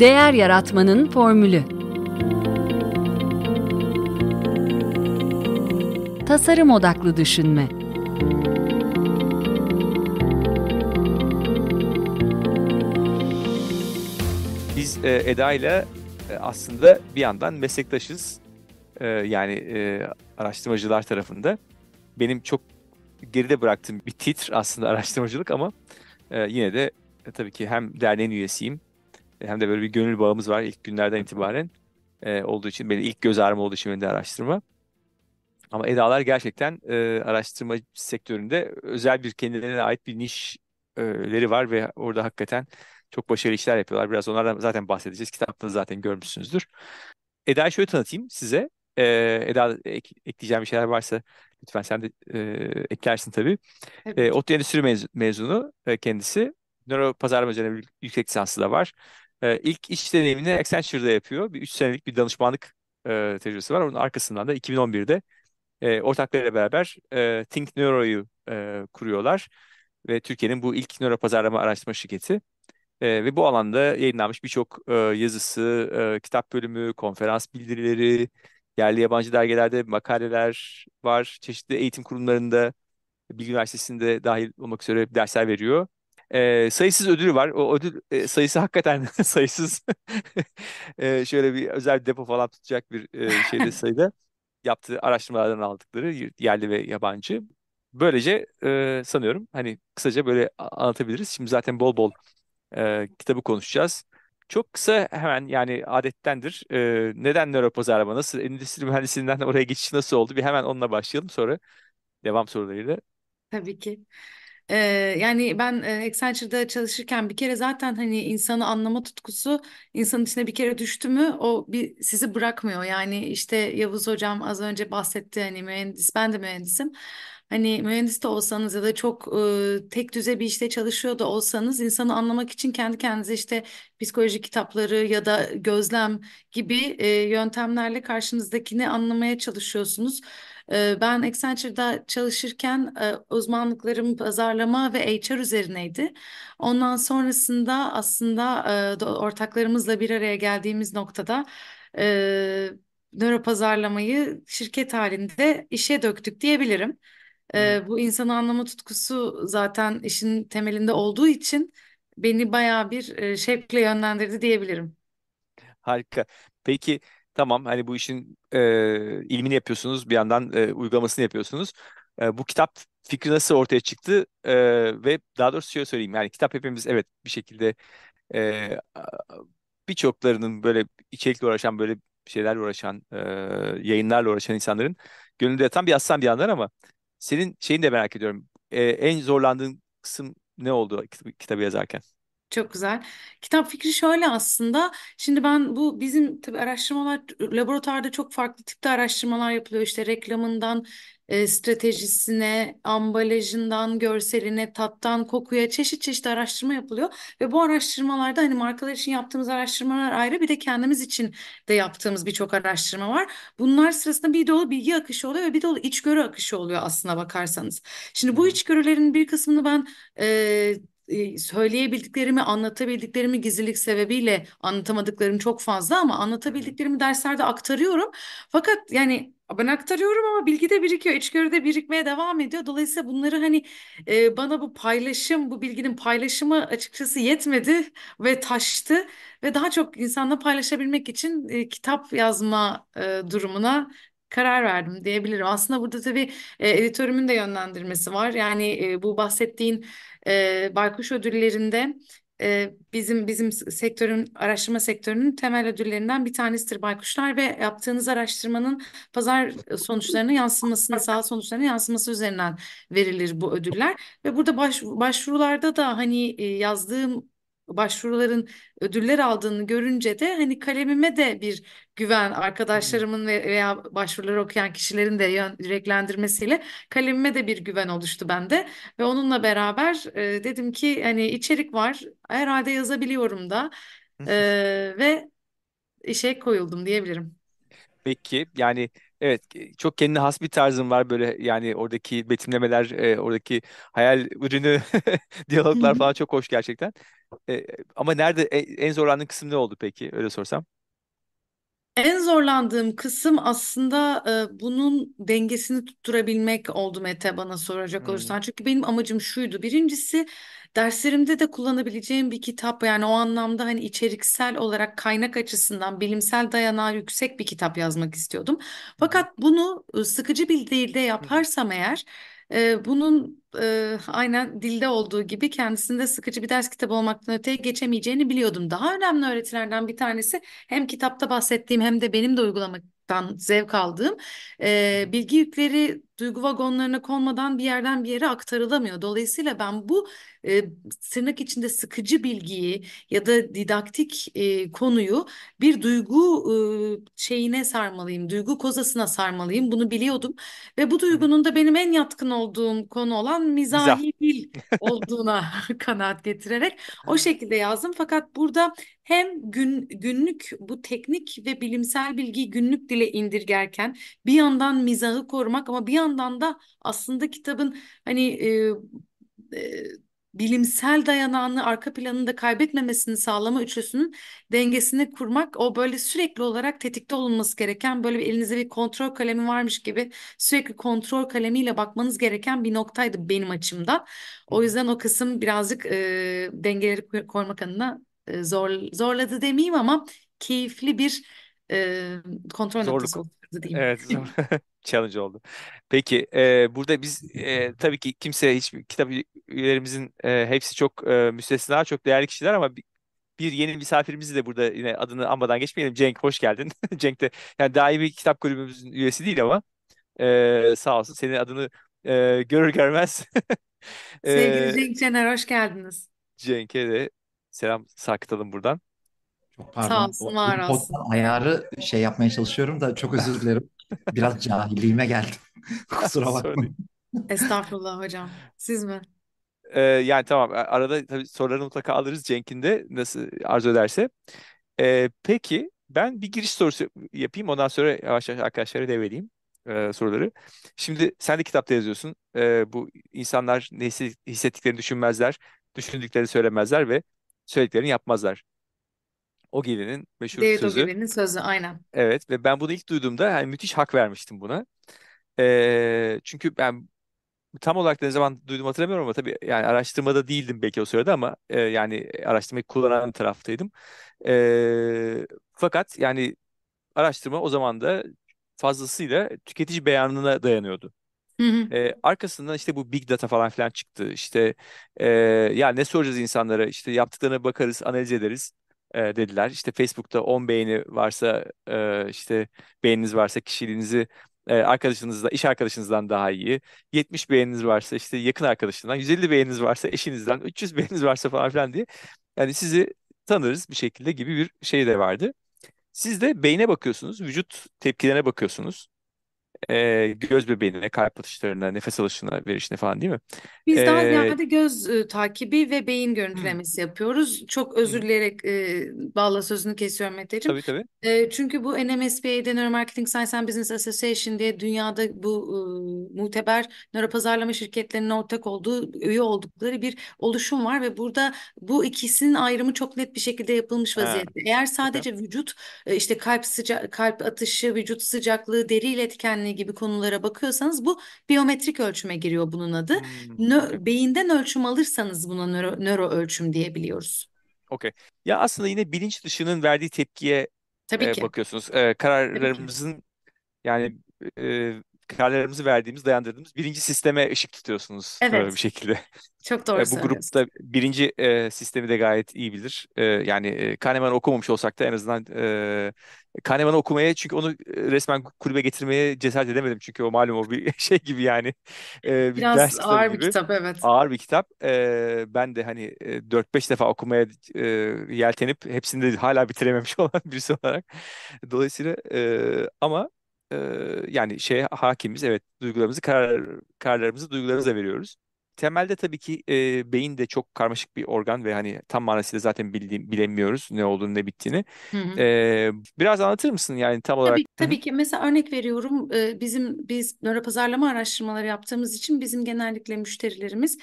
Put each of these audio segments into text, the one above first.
Değer Yaratmanın Formülü Tasarım Odaklı Düşünme Biz e, Eda ile e, aslında bir yandan meslektaşız. E, yani e, araştırmacılar tarafında. Benim çok geride bıraktığım bir titr aslında araştırmacılık ama e, yine de e, tabii ki hem derneğin üyesiyim hem de böyle bir gönül bağımız var ilk günlerden itibaren e, olduğu için benim ilk göz ağrım olduğu için benim de araştırma. Ama Eda'lar gerçekten e, araştırma sektöründe özel bir kendilerine ait bir nişleri e, var ve orada hakikaten çok başarılı işler yapıyorlar. Biraz onlardan zaten bahsedeceğiz. Kitapta zaten görmüşsünüzdür. Eda'yı şöyle tanıtayım size. E, Eda ek, ekleyeceğim bir şeyler varsa lütfen sen de e, eklersin tabii. Evet. E, ODTÜ Endüstri mezunu, mezunu e, kendisi. Nöro pazarlama üzerine bir yüksek lisansı da var. E, ilk iş deneyimini Accenture'da yapıyor. Bir 3 senelik bir danışmanlık e, tecrübesi var. Onun arkasından da 2011'de e, ortaklarıyla beraber e, Think Neuro'yu e, kuruyorlar. Ve Türkiye'nin bu ilk nöro pazarlama araştırma şirketi. E, ve bu alanda yayınlanmış birçok e, yazısı, e, kitap bölümü, konferans bildirileri, yerli yabancı dergilerde makaleler var. Çeşitli eğitim kurumlarında, Bilgi Üniversitesi'nde dahil olmak üzere dersler veriyor. E, sayısız ödülü var. O ödül e, sayısı hakikaten sayısız. e, şöyle bir özel bir depo falan tutacak bir e, şeyde sayıda yaptığı araştırmalardan aldıkları yerli ve yabancı. Böylece e, sanıyorum hani kısaca böyle anlatabiliriz. Şimdi zaten bol bol e, kitabı konuşacağız. Çok kısa hemen yani adettendir. E, neden nöropazarlama nasıl endüstri mühendisliğinden oraya geçiş nasıl oldu? Bir hemen onunla başlayalım sonra devam sorularıyla. Tabii ki. Ee, yani ben e, Accenture'da çalışırken bir kere zaten hani insanı anlama tutkusu insanın içine bir kere düştü mü o bir sizi bırakmıyor. Yani işte Yavuz hocam az önce bahsetti hani mühendis ben de mühendisim. Hani mühendis de olsanız ya da çok e, tek düze bir işte çalışıyor da olsanız insanı anlamak için kendi kendinize işte psikoloji kitapları ya da gözlem gibi e, yöntemlerle karşınızdakini anlamaya çalışıyorsunuz. Ee, ben Accenture'da çalışırken e, uzmanlıklarım pazarlama ve HR üzerineydi. Ondan sonrasında aslında e, ortaklarımızla bir araya geldiğimiz noktada e, nöro pazarlamayı şirket halinde işe döktük diyebilirim. Ee, bu insan anlama tutkusu zaten işin temelinde olduğu için beni bayağı bir şevkle yönlendirdi diyebilirim. Harika. Peki tamam hani bu işin e, ilmini yapıyorsunuz bir yandan e, uygulamasını yapıyorsunuz. E, bu kitap fikri nasıl ortaya çıktı e, ve daha doğrusu şöyle söyleyeyim yani kitap hepimiz evet bir şekilde e, birçoklarının böyle içerikle uğraşan böyle şeylerle uğraşan e, yayınlarla uğraşan insanların gönlünde yatan bir aslan bir yandan ama senin şeyini de merak ediyorum. E, en zorlandığın kısım ne oldu kitabı yazarken? Çok güzel. Kitap fikri şöyle aslında. Şimdi ben bu bizim tabii araştırmalar laboratuvarda çok farklı tipte araştırmalar yapılıyor. İşte reklamından e, stratejisine, ambalajından görseline, tattan kokuya çeşit çeşit araştırma yapılıyor. Ve bu araştırmalarda hani markalar için yaptığımız araştırmalar ayrı bir de kendimiz için de yaptığımız birçok araştırma var. Bunlar sırasında bir dolu bilgi akışı oluyor ve bir dolu içgörü akışı oluyor aslına bakarsanız. Şimdi bu içgörülerin bir kısmını ben e, söyleyebildiklerimi, anlatabildiklerimi gizlilik sebebiyle anlatamadıklarım çok fazla ama anlatabildiklerimi derslerde aktarıyorum. Fakat yani ben aktarıyorum ama bilgi de birikiyor, içgörüde birikmeye devam ediyor. Dolayısıyla bunları hani e, bana bu paylaşım, bu bilginin paylaşımı açıkçası yetmedi ve taştı. Ve daha çok insanla paylaşabilmek için e, kitap yazma e, durumuna karar verdim diyebilirim. Aslında burada tabii e, editörümün de yönlendirmesi var. Yani e, bu bahsettiğin e, Baykuş ödüllerinde e, bizim bizim sektörün araştırma sektörünün temel ödüllerinden bir tanesidir baykuşlar ve yaptığınız araştırmanın pazar e, sonuçlarına yansımasına sağ sonuçlarına yansıması üzerinden verilir bu ödüller ve burada baş, başvurularda da hani e, yazdığım başvuruların ödüller aldığını görünce de hani kalemime de bir güven hmm. arkadaşlarımın veya başvuruları okuyan kişilerin de yüreklendirmesiyle kalemime de bir güven oluştu bende ve onunla beraber e, dedim ki hani içerik var herhalde yazabiliyorum da e, ve işe koyuldum diyebilirim. Peki yani Evet, e, çok kendine has bir tarzın var böyle yani oradaki betimlemeler, e, oradaki hayal ürünü, diyaloglar falan çok hoş gerçekten. E, ama nerede e, en zorlandığın kısım ne oldu peki? Öyle sorsam. En zorlandığım kısım aslında, eee, bunun dengesini tutturabilmek oldu Mete bana soracak Hımm. olursan. Çünkü benim amacım şuydu. Birincisi derslerimde de kullanabileceğim bir kitap. Yani o anlamda hani içeriksel olarak kaynak açısından bilimsel dayanağı yüksek bir kitap yazmak istiyordum. Fakat bunu, ıı, sıkıcı bir dilde Hı yaparsam eğer e, bunun e, aynen dilde olduğu gibi kendisinde sıkıcı bir ders kitabı olmaktan öteye geçemeyeceğini biliyordum. Daha önemli öğretilerden bir tanesi hem kitapta bahsettiğim hem de benim de uygulamaktan zevk aldığım e, bilgi yükleri duygu vagonlarına konmadan bir yerden bir yere aktarılamıyor. Dolayısıyla ben bu e, sırnak içinde sıkıcı bilgiyi ya da didaktik e, konuyu bir duygu e, şeyine sarmalıyım, duygu kozasına sarmalıyım. Bunu biliyordum ve bu duygunun da benim en yatkın olduğum konu olan mizahi dil olduğuna kanaat getirerek o şekilde yazdım. Fakat burada hem gün, günlük bu teknik ve bilimsel bilgiyi günlük dile indirgerken bir yandan mizahı korumak ama bir yandan yandan da aslında kitabın hani e, e, bilimsel dayanağını arka planını da kaybetmemesini sağlama üçlüsünün dengesini kurmak o böyle sürekli olarak tetikte olunması gereken böyle bir elinizde bir kontrol kalemi varmış gibi sürekli kontrol kalemiyle bakmanız gereken bir noktaydı benim açımda. O yüzden o kısım birazcık e, dengeleri koymak adına e, zor, zorladı demeyeyim ama keyifli bir e, kontrol Zorluk. noktası oldu diyeyim. Evet. Challenge oldu. Peki e, burada biz e, tabii ki kimse hiçbir kitap üyelerimizin e, hepsi çok e, müstesna, çok değerli kişiler ama bir, bir yeni misafirimizi de burada yine adını anmadan geçmeyelim. Cenk hoş geldin. Cenk de yani bir kitap kulübümüzün üyesi değil ama e, sağ olsun senin adını e, görür görmez. Sevgili Cenk Cener hoş geldiniz. Cenk'e de selam sarkıtalım buradan. Çok pardon. Sağ olsun, var olsun. ayarı şey yapmaya çalışıyorum da çok özür dilerim. Biraz cahilliğime geldim. Kusura bakmayın. Estağfurullah hocam. Siz mi? Ee, yani tamam arada tabii soruları mutlaka alırız Cenk'in de nasıl arzu ederse. Ee, peki ben bir giriş sorusu yapayım ondan sonra yavaş yavaş arkadaşlara devreleyeyim e, soruları. Şimdi sen de kitapta yazıyorsun. E, bu insanlar ne hissettiklerini düşünmezler, düşündüklerini söylemezler ve söylediklerini yapmazlar. O gelinin meşhur David sözü. David Ogilvy'nin sözü aynen. Evet ve ben bunu ilk duyduğumda yani müthiş hak vermiştim buna. Ee, çünkü ben tam olarak ne zaman duydum hatırlamıyorum ama tabii yani araştırmada değildim belki o sırada ama e, yani araştırmayı kullanan taraftaydım. E, fakat yani araştırma o zaman da fazlasıyla tüketici beyanına dayanıyordu. Hı ee, arkasından işte bu big data falan filan çıktı. İşte e, ya ne soracağız insanlara? işte yaptıklarına bakarız, analiz ederiz e, dediler. İşte Facebook'ta 10 beğeni varsa e, işte beğeniniz varsa kişiliğinizi e, arkadaşınızla, iş arkadaşınızdan daha iyi. 70 beğeniniz varsa işte yakın arkadaşından, 150 beğeniniz varsa eşinizden, 300 beğeniniz varsa falan filan diye. Yani sizi tanırız bir şekilde gibi bir şey de vardı. Siz de beyne bakıyorsunuz, vücut tepkilerine bakıyorsunuz e, göz bebeğine, kalp atışlarına, nefes alışına, verişine falan değil mi? Biz daha E, ziyade göz e, takibi ve beyin hmm, görüntülemesi yapıyoruz. Çok özür dileyerek e, Balla sözünü kesiyorum Mete'cim. Tabii tabii. E, çünkü bu NMSBA'de Neuromarketing Science and Business Association diye dünyada bu e, muteber nöropazarlama şirketlerinin ortak olduğu, üye oldukları bir oluşum var ve burada bu ikisinin ayrımı çok net bir şekilde yapılmış Ha, vaziyette. Eğer süper. sadece vücut, e, işte kalp sıca kalp atışı, vücut sıcaklığı, deri iletkenliği saniye gibi konulara bakıyorsanız bu biyometrik ölçüme giriyor bunun adı. Hmm. Nö beyinden ölçüm alırsanız buna nöro, nöro ölçüm diyebiliyoruz. Okey. Ya aslında yine bilinç dışının verdiği tepkiye Tabii e, ki. bakıyorsunuz. E, kararlarımızın yani e, kararlarımızı verdiğimiz, dayandırdığımız birinci sisteme ışık tutuyorsunuz e, evet. bir şekilde. Çok e, doğru Bu grupta birinci e, sistemi de gayet iyi bilir. E, yani e, Kahneman'ı okumamış olsak da en azından e, Kahneman'ı okumaya çünkü onu resmen kulübe getirmeye cesaret edemedim. Çünkü o malum o bir şey gibi yani. E, bir Biraz ders ağır gibi. bir kitap evet. Ağır bir kitap. E, ben de hani 4-5 e, defa okumaya e, yeltenip hepsini de hala bitirememiş olan birisi olarak. Dolayısıyla e, ama e, yani şey hakimiz evet duygularımızı karar, kararlarımızı duygularımıza veriyoruz. Temelde tabii ki e, beyin de çok karmaşık bir organ ve hani tam manasıyla zaten bildiğim, bilemiyoruz ne olduğunu ne bittiğini. Hı hı. E, biraz anlatır mısın yani tam olarak? Tabii, tabii ki mesela örnek veriyorum e, bizim biz nöropazarlama araştırmaları yaptığımız için bizim genellikle müşterilerimiz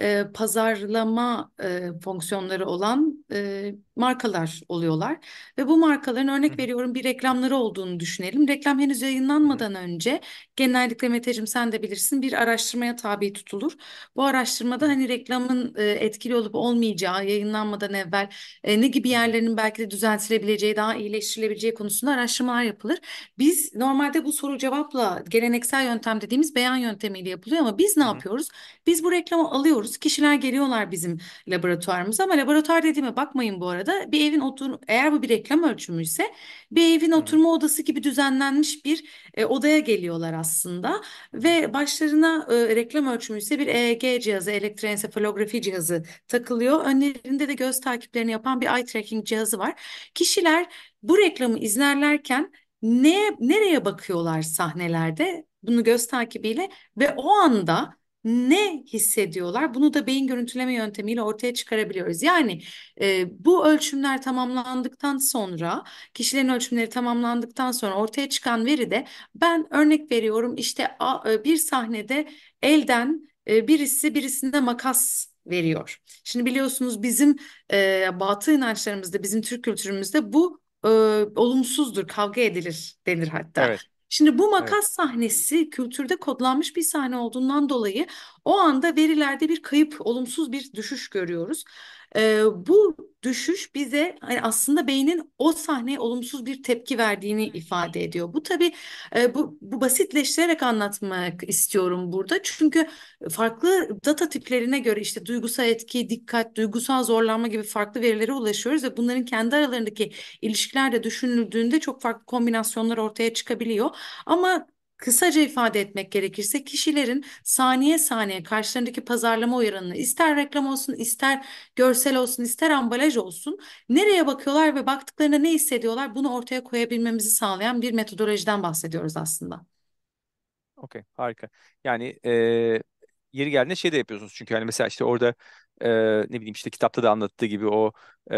e, pazarlama e, fonksiyonları olan e, markalar oluyorlar. Ve bu markaların örnek veriyorum bir reklamları olduğunu düşünelim. Reklam henüz yayınlanmadan önce genellikle Meteciğim sen de bilirsin bir araştırmaya tabi tutulur. Bu araştırmada hani reklamın e, etkili olup olmayacağı yayınlanmadan evvel e, ne gibi yerlerinin belki de düzeltilebileceği daha iyileştirilebileceği konusunda araştırmalar yapılır. Biz normalde bu soru cevapla geleneksel yöntem dediğimiz beyan yöntemiyle yapılıyor ama biz ne yapıyoruz? Biz bu reklamı alıyoruz yapıyoruz. Kişiler geliyorlar bizim laboratuvarımıza ama laboratuvar dediğime bakmayın bu arada. Bir evin otur eğer bu bir reklam ölçümü ise bir evin oturma odası gibi düzenlenmiş bir e, odaya geliyorlar aslında ve başlarına e, reklam ölçümü ise bir EEG cihazı, elektroensefalografi cihazı takılıyor. Önlerinde de göz takiplerini yapan bir eye tracking cihazı var. Kişiler bu reklamı izlerlerken ne nereye bakıyorlar sahnelerde bunu göz takibiyle ve o anda ne hissediyorlar? Bunu da beyin görüntüleme yöntemiyle ortaya çıkarabiliyoruz. Yani e, bu ölçümler tamamlandıktan sonra, kişilerin ölçümleri tamamlandıktan sonra ortaya çıkan veri de ben örnek veriyorum işte a, e, bir sahnede elden e, birisi birisinde makas veriyor. Şimdi biliyorsunuz bizim e, batı inançlarımızda, bizim Türk kültürümüzde bu e, olumsuzdur, kavga edilir denir hatta. Evet. Şimdi bu makas evet. sahnesi kültürde kodlanmış bir sahne olduğundan dolayı o anda verilerde bir kayıp, olumsuz bir düşüş görüyoruz bu düşüş bize hani aslında beynin o sahneye olumsuz bir tepki verdiğini ifade ediyor. Bu tabi e, bu, bu basitleştirerek anlatmak istiyorum burada. Çünkü farklı data tiplerine göre işte duygusal etki, dikkat, duygusal zorlanma gibi farklı verilere ulaşıyoruz ve bunların kendi aralarındaki ilişkilerde düşünüldüğünde çok farklı kombinasyonlar ortaya çıkabiliyor. Ama Kısaca ifade etmek gerekirse kişilerin saniye saniye karşılarındaki pazarlama uyarını ister reklam olsun, ister görsel olsun, ister ambalaj olsun nereye bakıyorlar ve baktıklarında ne hissediyorlar bunu ortaya koyabilmemizi sağlayan bir metodolojiden bahsediyoruz aslında. Okey harika. Yani e, yeri geldiğinde şey de yapıyorsunuz çünkü hani mesela işte orada e, ne bileyim işte kitapta da anlattığı gibi o e,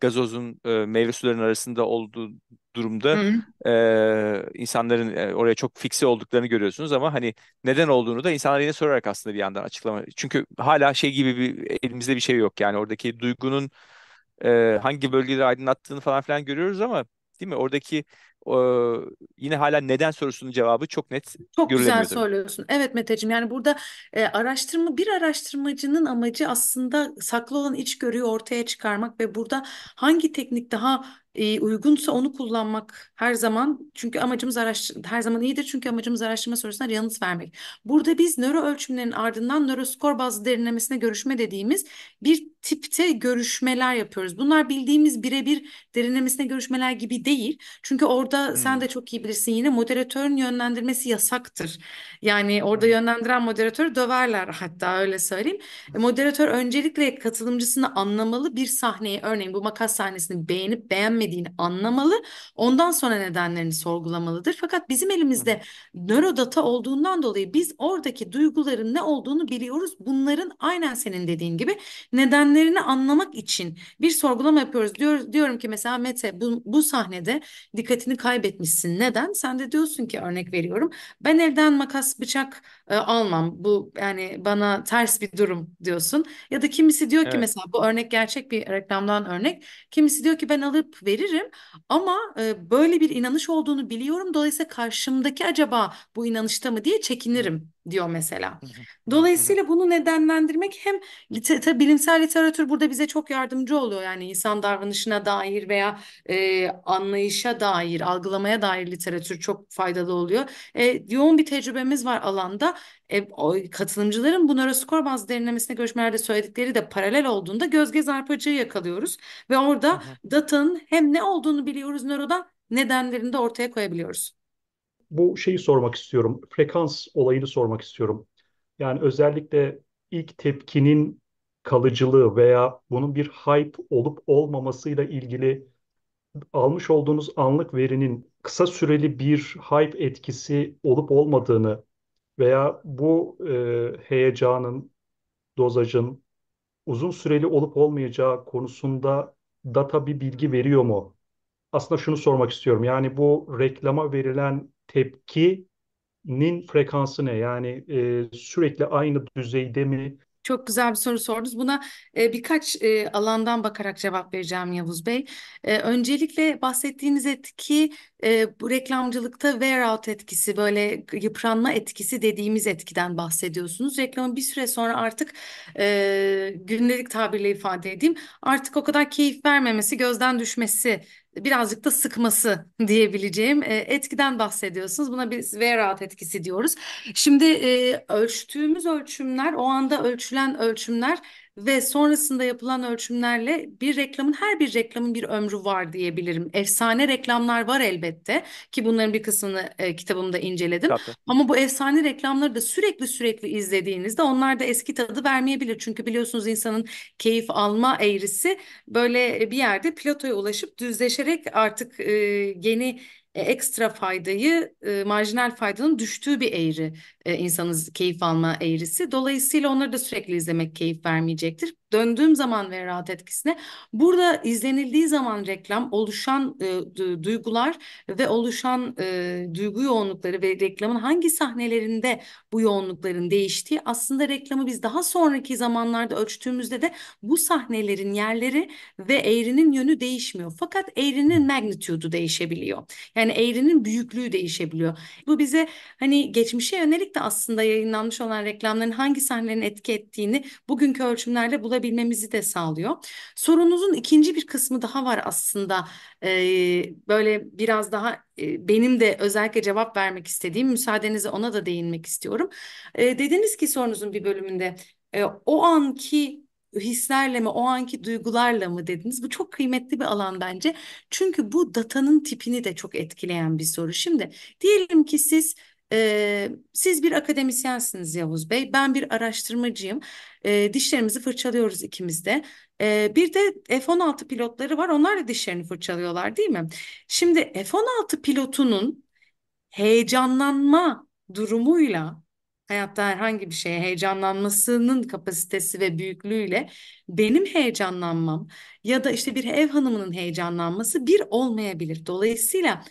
gazozun e, meyve sularının arasında olduğu durumda e, insanların e, oraya çok fikse olduklarını görüyorsunuz ama hani neden olduğunu da insanlar yine sorarak aslında bir yandan açıklama. Çünkü hala şey gibi bir elimizde bir şey yok yani oradaki duygunun e, hangi bölgeleri aydınlattığını falan filan görüyoruz ama değil mi? Oradaki e, yine hala neden sorusunun cevabı çok net Çok güzel söylüyorsun. Evet Meteciğim yani burada e, araştırma bir araştırmacının amacı aslında saklı olan içgörüyü ortaya çıkarmak ve burada hangi teknik daha e, uygunsa onu kullanmak her zaman çünkü amacımız araştır her zaman iyidir çünkü amacımız araştırma sorusuna yanıt vermek. Burada biz nöro ölçümlerin ardından nöro skor bazlı derinlemesine görüşme dediğimiz bir tipte görüşmeler yapıyoruz. Bunlar bildiğimiz birebir derinlemesine görüşmeler gibi değil. Çünkü orada hmm. sen de çok iyi bilirsin yine moderatörün yönlendirmesi yasaktır. Yani orada yönlendiren moderatör döverler hatta öyle söyleyeyim. E, moderatör öncelikle katılımcısını anlamalı bir sahneye örneğin bu makas sahnesini beğenip beğenmeyip gelmediğini anlamalı. Ondan sonra nedenlerini sorgulamalıdır. Fakat bizim elimizde nörodata olduğundan dolayı biz oradaki duyguların ne olduğunu biliyoruz. Bunların aynen senin dediğin gibi nedenlerini anlamak için bir sorgulama yapıyoruz. Diyor, diyorum ki mesela Mete bu, bu sahnede dikkatini kaybetmişsin. Neden? Sen de diyorsun ki örnek veriyorum. Ben elden makas bıçak e, almam. Bu yani bana ters bir durum diyorsun. Ya da kimisi diyor Evet. ki mesela bu örnek gerçek bir reklamdan örnek. Kimisi diyor ki ben alıp veririm ama e, böyle bir inanış olduğunu biliyorum. Dolayısıyla karşımdaki acaba bu inanışta mı diye çekinirim diyor mesela. Dolayısıyla bunu nedenlendirmek hem liter bilimsel literatür burada bize çok yardımcı oluyor. Yani insan davranışına dair veya e, anlayışa dair, algılamaya dair literatür çok faydalı oluyor. E, yoğun bir tecrübemiz var alanda. E, o, katılımcıların bu nöroskor bazlı derinlemesine görüşmelerde söyledikleri de paralel olduğunda göz gez arpacığı yakalıyoruz. Ve orada datın hem ne olduğunu biliyoruz nörodan nedenlerini de ortaya koyabiliyoruz bu şeyi sormak istiyorum. Frekans olayını sormak istiyorum. Yani özellikle ilk tepkinin kalıcılığı veya bunun bir hype olup olmamasıyla ilgili almış olduğunuz anlık verinin kısa süreli bir hype etkisi olup olmadığını veya bu e, heyecanın, dozajın uzun süreli olup olmayacağı konusunda data bir bilgi veriyor mu? Aslında şunu sormak istiyorum. Yani bu reklama verilen tepkinin frekansı ne? Yani e, sürekli aynı düzeyde mi? Çok güzel bir soru sordunuz. Buna e, birkaç e, alandan bakarak cevap vereceğim Yavuz Bey. E, öncelikle bahsettiğiniz etki e, bu reklamcılıkta wear out etkisi böyle yıpranma etkisi dediğimiz etkiden bahsediyorsunuz. Reklamın bir süre sonra artık e, günlük tabirle ifade edeyim artık o kadar keyif vermemesi gözden düşmesi birazcık da sıkması diyebileceğim e, etkiden bahsediyorsunuz. Buna biz wear-out etkisi diyoruz. Şimdi e, ölçtüğümüz ölçümler, o anda ölçülen ölçümler ve sonrasında yapılan ölçümlerle bir reklamın her bir reklamın bir ömrü var diyebilirim. Efsane reklamlar var elbette ki bunların bir kısmını e, kitabımda inceledim. Tabii. Ama bu efsane reklamları da sürekli sürekli izlediğinizde onlar da eski tadı vermeyebilir. Çünkü biliyorsunuz insanın keyif alma eğrisi böyle e, bir yerde platoya ulaşıp düzleşerek artık e, yeni e, ekstra faydayı e, marjinal faydanın düştüğü bir eğri e, insanız keyif alma eğrisi. Dolayısıyla onları da sürekli izlemek keyif vermeyecektir. Döndüğüm zaman ve rahat etkisine burada izlenildiği zaman reklam oluşan e, duygular ve oluşan e, duygu yoğunlukları ve reklamın hangi sahnelerinde bu yoğunlukların değiştiği aslında reklamı biz daha sonraki zamanlarda ölçtüğümüzde de bu sahnelerin yerleri ve eğrinin yönü değişmiyor. Fakat eğrinin magnitude'u değişebiliyor. Yani eğrinin büyüklüğü değişebiliyor. Bu bize hani geçmişe yönelik de aslında yayınlanmış olan reklamların hangi sahnelerin etki ettiğini bugünkü ölçümlerle bulabilmemizi de sağlıyor. Sorunuzun ikinci bir kısmı daha var aslında. Ee, böyle biraz daha e, benim de özellikle cevap vermek istediğim müsaadenizle ona da değinmek istiyorum. Ee, dediniz ki sorunuzun bir bölümünde e, o anki hislerle mi o anki duygularla mı dediniz? Bu çok kıymetli bir alan bence. Çünkü bu datanın tipini de çok etkileyen bir soru. Şimdi diyelim ki siz siz bir akademisyensiniz Yavuz Bey, ben bir araştırmacıyım. dişlerimizi fırçalıyoruz ikimiz de. bir de F-16 pilotları var, onlar da dişlerini fırçalıyorlar değil mi? Şimdi F-16 pilotunun heyecanlanma durumuyla hayatta herhangi bir şeye heyecanlanmasının kapasitesi ve büyüklüğüyle benim heyecanlanmam ya da işte bir ev hanımının heyecanlanması bir olmayabilir. Dolayısıyla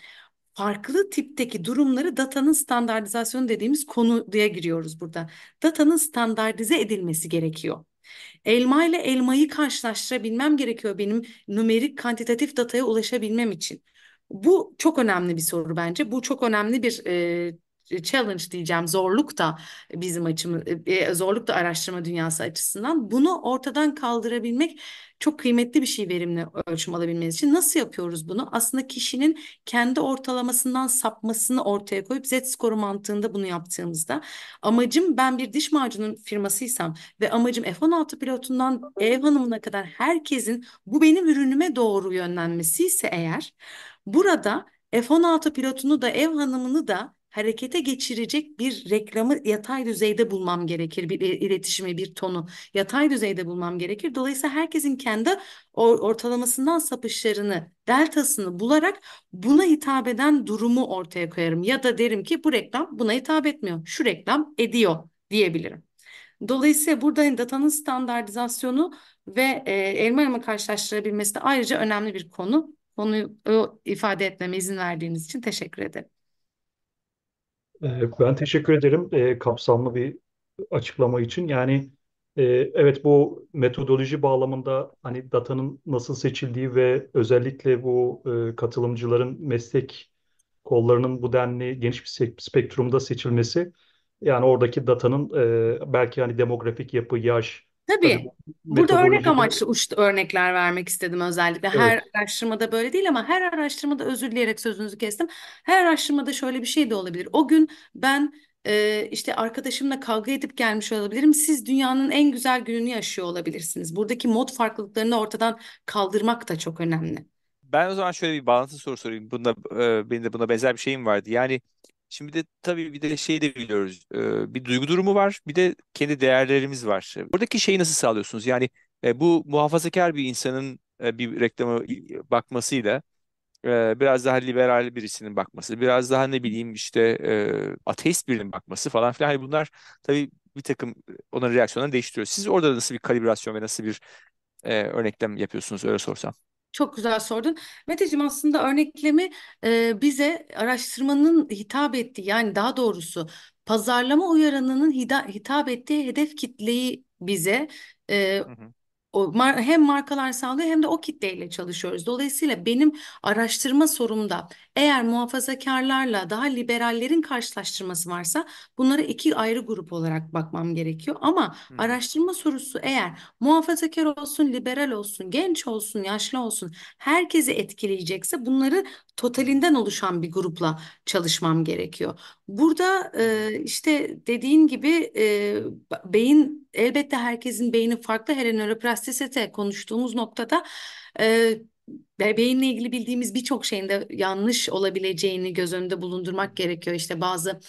farklı tipteki durumları datanın standartizasyonu dediğimiz konu diye giriyoruz burada. Datanın standartize edilmesi gerekiyor. Elma ile elmayı karşılaştırabilmem gerekiyor benim numerik kantitatif dataya ulaşabilmem için. Bu çok önemli bir soru bence. Bu çok önemli bir e, challenge diyeceğim zorluk da bizim açımız e, e, zorluk da araştırma dünyası açısından bunu ortadan kaldırabilmek çok kıymetli bir şey verimli ölçüm alabilmeniz için nasıl yapıyoruz bunu? Aslında kişinin kendi ortalamasından sapmasını ortaya koyup Z skoru mantığında bunu yaptığımızda amacım ben bir diş macunun firmasıysam ve amacım F-16 pilotundan ev hanımına kadar herkesin bu benim ürünüme doğru yönlenmesi ise eğer burada F-16 pilotunu da ev hanımını da harekete geçirecek bir reklamı yatay düzeyde bulmam gerekir. Bir iletişimi, bir tonu yatay düzeyde bulmam gerekir. Dolayısıyla herkesin kendi ortalamasından sapışlarını, deltasını bularak buna hitap eden durumu ortaya koyarım. Ya da derim ki bu reklam buna hitap etmiyor. Şu reklam ediyor diyebilirim. Dolayısıyla burada datanın standartizasyonu ve e, elma elma karşılaştırabilmesi de ayrıca önemli bir konu. Konuyu ifade etmeme izin verdiğiniz için teşekkür ederim. Ee, ben teşekkür ederim e, kapsamlı bir açıklama için. Yani e, evet bu metodoloji bağlamında hani datanın nasıl seçildiği ve özellikle bu e, katılımcıların meslek kollarının bu denli geniş bir spektrumda seçilmesi yani oradaki datanın e, belki hani demografik yapı, yaş, Tabii. Tabii Burada örnek metodolojide amaçlı uçtu örnekler vermek istedim özellikle. Her evet. araştırmada böyle değil ama her araştırmada özür dileyerek sözünüzü kestim. Her araştırmada şöyle bir şey de olabilir. O gün ben e, işte arkadaşımla kavga edip gelmiş olabilirim. Siz dünyanın en güzel gününü yaşıyor olabilirsiniz. Buradaki mod farklılıklarını ortadan kaldırmak da çok önemli. Ben o zaman şöyle bir bağlantı soru sorayım. Bunda, e, benim de buna benzer bir şeyim vardı. Yani Şimdi de tabii bir de şey de biliyoruz. E, bir duygu durumu var. Bir de kendi değerlerimiz var. Buradaki şeyi nasıl sağlıyorsunuz? Yani e, bu muhafazakar bir insanın e, bir reklama bakmasıyla biraz daha liberal birisinin bakması, biraz daha ne bileyim işte ateist birinin bakması falan filan. Yani bunlar tabii bir takım onların reaksiyonlarını değiştiriyor. Siz orada nasıl bir kalibrasyon ve nasıl bir örneklem yapıyorsunuz öyle sorsam? Çok güzel sordun. Meteciğim aslında örneklemi e, bize araştırmanın hitap ettiği yani daha doğrusu pazarlama uyaranının hida- hitap ettiği hedef kitleyi bize e, o mar- hem markalar sağlıyor hem de o kitleyle çalışıyoruz. Dolayısıyla benim araştırma sorumda eğer muhafazakarlarla daha liberallerin karşılaştırması varsa bunlara iki ayrı grup olarak bakmam gerekiyor. Ama Hı. Hmm. araştırma sorusu eğer muhafazakar olsun, liberal olsun, genç olsun, yaşlı olsun herkesi etkileyecekse bunları totalinden oluşan bir grupla çalışmam gerekiyor. Burada e, işte dediğin gibi e, beyin elbette herkesin beyni farklı. Hele nöroplastisite konuştuğumuz noktada e, beyinle ilgili bildiğimiz birçok şeyin de yanlış olabileceğini göz önünde bulundurmak gerekiyor. İşte bazı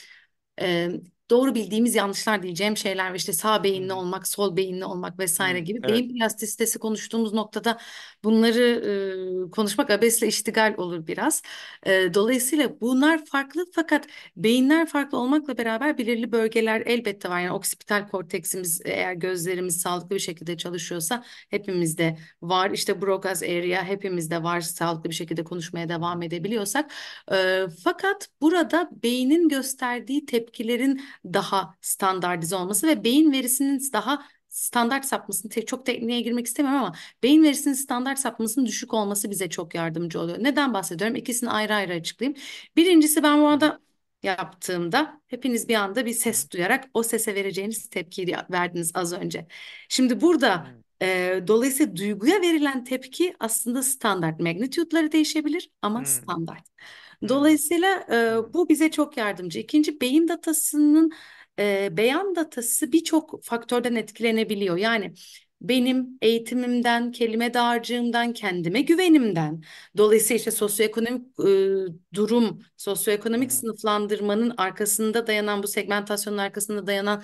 e, doğru bildiğimiz yanlışlar diyeceğim şeyler ve işte sağ beyinli olmak, sol beyinli olmak vesaire gibi. Evet. Beyin plastisitesi konuştuğumuz noktada bunları e, konuşmak abesle iştigal olur biraz. E, dolayısıyla bunlar farklı fakat beyinler farklı olmakla beraber belirli bölgeler elbette var. Yani oksipital korteksimiz e, eğer gözlerimiz sağlıklı bir şekilde çalışıyorsa hepimizde var. İşte Broca's area hepimizde var. Sağlıklı bir şekilde konuşmaya devam edebiliyorsak. E, fakat burada beynin gösterdiği tepkilerin daha standartize olması ve beyin verisinin daha standart sapmasının te- çok tekniğe girmek istemiyorum ama beyin verisinin standart sapmasının düşük olması bize çok yardımcı oluyor. Neden bahsediyorum? İkisini ayrı ayrı açıklayayım. Birincisi ben bu arada yaptığımda hepiniz bir anda bir ses duyarak o sese vereceğiniz tepkiyi verdiniz az önce. Şimdi burada e, dolayısıyla duyguya verilen tepki aslında standart. Magnitude'ları değişebilir ama hmm. standart. Dolayısıyla e, bu bize çok yardımcı. İkinci beyin datasının e, beyan datası birçok faktörden etkilenebiliyor. Yani benim eğitimimden, kelime dağarcığımdan, kendime güvenimden. Dolayısıyla işte sosyoekonomik e, durum, sosyoekonomik sınıflandırmanın arkasında dayanan bu segmentasyonun arkasında dayanan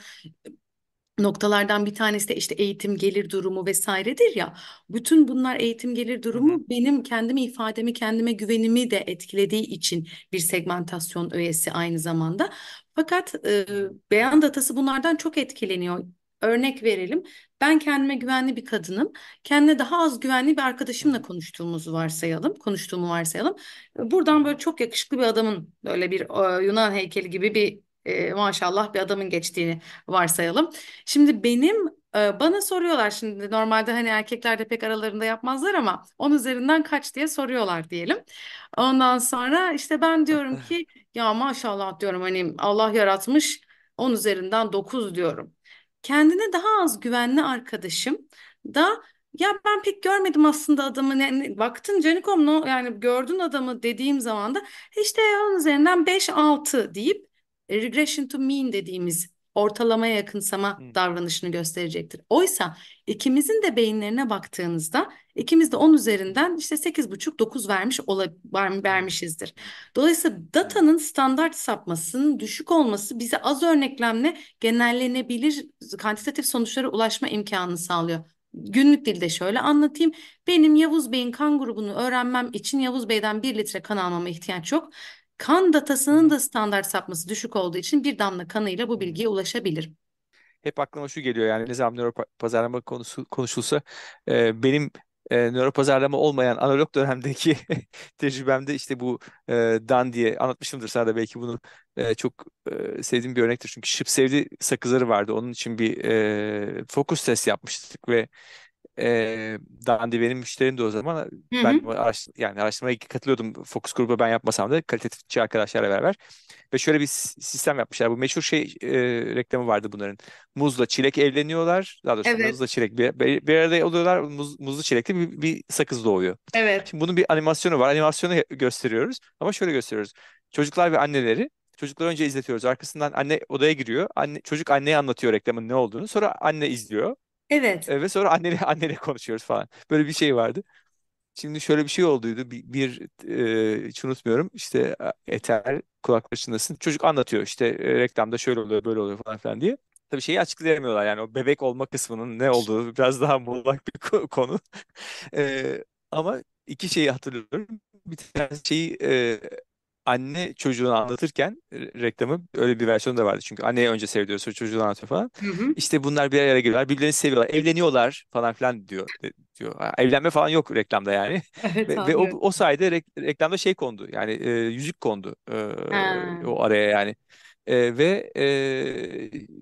noktalardan bir tanesi de işte eğitim gelir durumu vesairedir ya. Bütün bunlar eğitim gelir durumu Hı-hı. benim kendimi ifademi, kendime güvenimi de etkilediği için bir segmentasyon öğesi aynı zamanda. Fakat e, beyan datası bunlardan çok etkileniyor. Örnek verelim. Ben kendime güvenli bir kadınım. Kendine daha az güvenli bir arkadaşımla konuştuğumuzu varsayalım. Konuştuğumu varsayalım. Buradan böyle çok yakışıklı bir adamın böyle bir e, Yunan heykeli gibi bir e, maşallah bir adamın geçtiğini varsayalım. Şimdi benim e, bana soruyorlar şimdi normalde hani erkekler de pek aralarında yapmazlar ama on üzerinden kaç diye soruyorlar diyelim. Ondan sonra işte ben diyorum ki ya maşallah diyorum hani Allah yaratmış on üzerinden dokuz diyorum. Kendine daha az güvenli arkadaşım da ya ben pek görmedim aslında adamı. Yani baktın Canikom no, yani gördün adamı dediğim zaman da işte on üzerinden 5-6 deyip regression to mean dediğimiz ortalamaya yakınsama hmm. davranışını gösterecektir. Oysa ikimizin de beyinlerine baktığınızda ikimiz de 10 üzerinden işte 8,5-9 vermiş ola, vermişizdir. Dolayısıyla hmm. datanın standart sapmasının düşük olması bize az örneklemle genellenebilir kantitatif sonuçlara ulaşma imkanını sağlıyor. Günlük dilde şöyle anlatayım. Benim Yavuz Bey'in kan grubunu öğrenmem için Yavuz Bey'den 1 litre kan almama ihtiyaç yok. Kan datasının da standart sapması düşük olduğu için bir damla kanıyla bu bilgiye ulaşabilir. Hep aklıma şu geliyor yani ne zaman nöro nöropazarlama konusu konuşulsa e, benim e, nöropazarlama olmayan analog dönemdeki tecrübemde işte bu e, Dan diye anlatmışımdır sana da belki bunu e, çok e, sevdiğim bir örnektir. Çünkü Şıpsevdi sakızları vardı. Onun için bir e, fokus test yapmıştık ve e, Dandi benim müşterim de o zaman. Hı-hı. Ben araş, yani araştırmaya katılıyordum. Fokus grubu ben yapmasam da kalitatifçi arkadaşlarla beraber. Ve şöyle bir sistem yapmışlar. Bu meşhur şey e, reklamı vardı bunların. Muzla çilek evleniyorlar. Daha doğrusu evet. muzla çilek bir, bir, bir arada oluyorlar. Muz, muzlu çilekte bir, bir sakız doğuyor. Evet. Şimdi bunun bir animasyonu var. Animasyonu gösteriyoruz. Ama şöyle gösteriyoruz. Çocuklar ve anneleri Çocukları önce izletiyoruz. Arkasından anne odaya giriyor. Anne, çocuk anneye anlatıyor reklamın ne olduğunu. Sonra anne izliyor. Evet. ve sonra anneyle, annele konuşuyoruz falan. Böyle bir şey vardı. Şimdi şöyle bir şey olduydu. Bir, bir e, hiç unutmuyorum. İşte Eter kulakları çınlasın. Çocuk anlatıyor işte reklamda şöyle oluyor böyle oluyor falan filan diye. Tabii şeyi açıklayamıyorlar yani o bebek olma kısmının ne olduğu biraz daha muğlak bir konu. E, ama iki şeyi hatırlıyorum. Bir tanesi şeyi e, anne çocuğunu anlatırken reklamı öyle bir versiyonu da vardı. Çünkü anneye önce seviyoruz sonra çocuğunu anlatıyor falan. Hı hı. İşte bunlar bir araya geliyorlar. Birbirlerini seviyorlar. Evleniyorlar falan filan diyor. diyor. Evlenme falan yok reklamda yani. Evet, ve, ve o, o sayede re, reklamda şey kondu. Yani e, yüzük kondu e, o araya yani. E, ve e,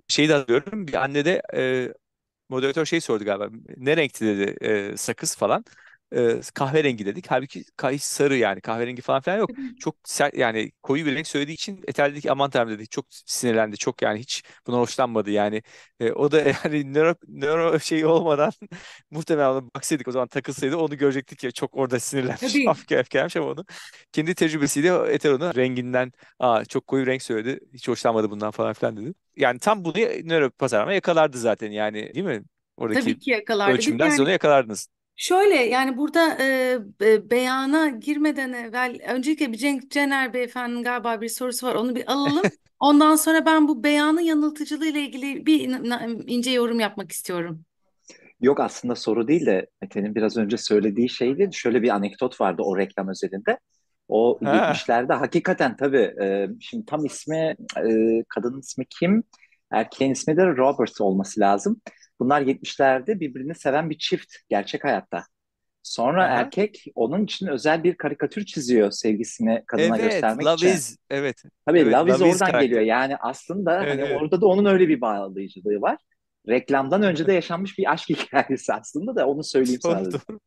şeyi de hatırlıyorum. Bir anne de e, moderatör şey sordu galiba. Ne renkti dedi e, sakız falan e, kahverengi dedik. Halbuki kayış sarı yani kahverengi falan filan yok. Çok sert yani koyu bir renk söylediği için Etel dedik aman tanrım dedi. Çok sinirlendi. Çok yani hiç buna hoşlanmadı yani. E, o da yani nöro, nöro şey olmadan muhtemelen baksaydık o zaman takılsaydı onu görecektik ya çok orada sinirlenmiş. Tabii. Afke öfkelenmiş ama onu. Kendi tecrübesiyle eter onu renginden Aa, çok koyu renk söyledi. Hiç hoşlanmadı bundan falan filan dedi. Yani tam bunu nöro pazarlama yakalardı zaten yani değil mi? Oradaki Tabii ki yakalardı. Ölçümden yani, siz onu yakalardınız. Şöyle yani burada e, e, beyana girmeden evvel öncelikle bir Cenk Cener beyefendinin galiba bir sorusu var onu bir alalım. Ondan sonra ben bu beyanın yanıltıcılığı ile ilgili bir ince yorum yapmak istiyorum. Yok aslında soru değil de Mete'nin biraz önce söylediği şeydi. Şöyle bir anekdot vardı o reklam özelinde. O ha. 70'lerde hakikaten tabii e, şimdi tam ismi e, kadının ismi kim? Erkeğin ismi de Robert olması lazım. Bunlar 70'lerde birbirini seven bir çift gerçek hayatta. Sonra Aha. erkek onun için özel bir karikatür çiziyor sevgisini kadına evet, göstermek love için. Is, evet. Tabii evet, Love is oradan karakter. geliyor. Yani aslında evet, hani evet. orada da onun öyle bir bağlayıcılığı var. Reklamdan önce de yaşanmış bir aşk hikayesi aslında da onu söyleyeyim doğru, sadece. Doğru.